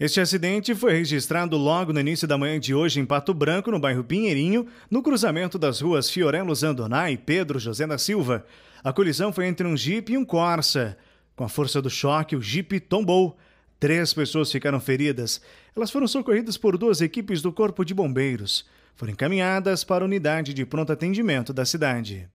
Este acidente foi registrado logo no início da manhã de hoje em Pato Branco, no bairro Pinheirinho, no cruzamento das ruas Fiorello Zandoná e Pedro José da Silva. A colisão foi entre um Jeep e um Corsa. Com a força do choque, o Jeep tombou. Três pessoas ficaram feridas. Elas foram socorridas por duas equipes do Corpo de Bombeiros. Foram encaminhadas para a unidade de pronto atendimento da cidade.